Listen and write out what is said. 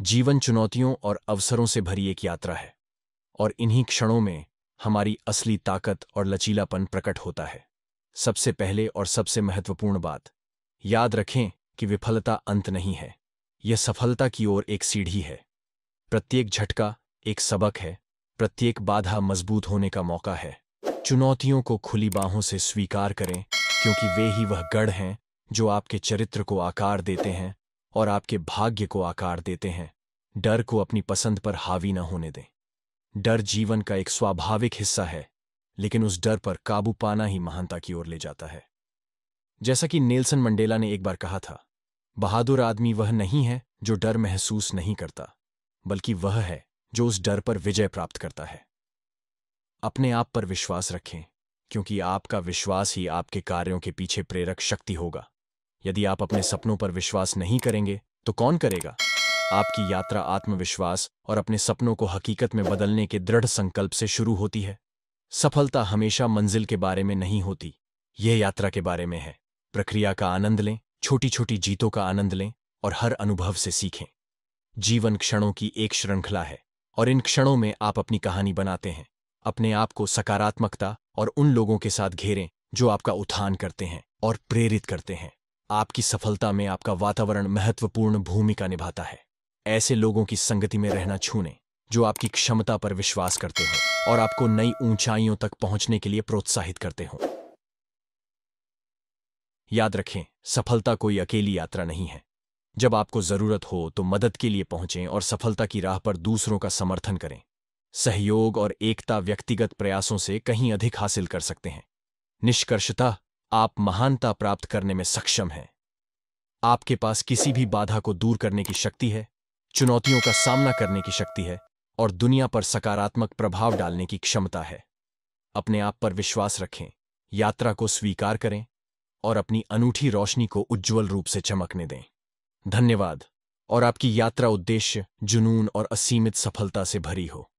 जीवन चुनौतियों और अवसरों से भरी एक यात्रा है और इन्हीं क्षणों में हमारी असली ताकत और लचीलापन प्रकट होता है सबसे पहले और सबसे महत्वपूर्ण बात याद रखें कि विफलता अंत नहीं है यह सफलता की ओर एक सीढ़ी है प्रत्येक झटका एक सबक है प्रत्येक बाधा मजबूत होने का मौका है चुनौतियों को खुली बाहों से स्वीकार करें क्योंकि वे ही वह गढ़ हैं जो आपके चरित्र को आकार देते हैं और आपके भाग्य को आकार देते हैं डर को अपनी पसंद पर हावी न होने दें डर जीवन का एक स्वाभाविक हिस्सा है लेकिन उस डर पर काबू पाना ही महानता की ओर ले जाता है जैसा कि नेल्सन मंडेला ने एक बार कहा था बहादुर आदमी वह नहीं है जो डर महसूस नहीं करता बल्कि वह है जो उस डर पर विजय प्राप्त करता है अपने आप पर विश्वास रखें क्योंकि आपका विश्वास ही आपके कार्यों के पीछे प्रेरक शक्ति होगा यदि आप अपने सपनों पर विश्वास नहीं करेंगे तो कौन करेगा आपकी यात्रा आत्मविश्वास और अपने सपनों को हकीकत में बदलने के दृढ़ संकल्प से शुरू होती है सफलता हमेशा मंजिल के बारे में नहीं होती यह यात्रा के बारे में है प्रक्रिया का आनंद लें छोटी छोटी जीतों का आनंद लें और हर अनुभव से सीखें जीवन क्षणों की एक श्रृंखला है और इन क्षणों में आप अपनी कहानी बनाते हैं अपने आप को सकारात्मकता और उन लोगों के साथ घेरें जो आपका उत्थान करते हैं और प्रेरित करते हैं आपकी सफलता में आपका वातावरण महत्वपूर्ण भूमिका निभाता है ऐसे लोगों की संगति में रहना छूने जो आपकी क्षमता पर विश्वास करते हो और आपको नई ऊंचाइयों तक पहुंचने के लिए प्रोत्साहित करते हो याद रखें सफलता कोई अकेली यात्रा नहीं है जब आपको जरूरत हो तो मदद के लिए पहुंचें और सफलता की राह पर दूसरों का समर्थन करें सहयोग और एकता व्यक्तिगत प्रयासों से कहीं अधिक हासिल कर सकते हैं निष्कर्षता आप महानता प्राप्त करने में सक्षम हैं आपके पास किसी भी बाधा को दूर करने की शक्ति है चुनौतियों का सामना करने की शक्ति है और दुनिया पर सकारात्मक प्रभाव डालने की क्षमता है अपने आप पर विश्वास रखें यात्रा को स्वीकार करें और अपनी अनूठी रोशनी को उज्जवल रूप से चमकने दें धन्यवाद और आपकी यात्रा उद्देश्य जुनून और असीमित सफलता से भरी हो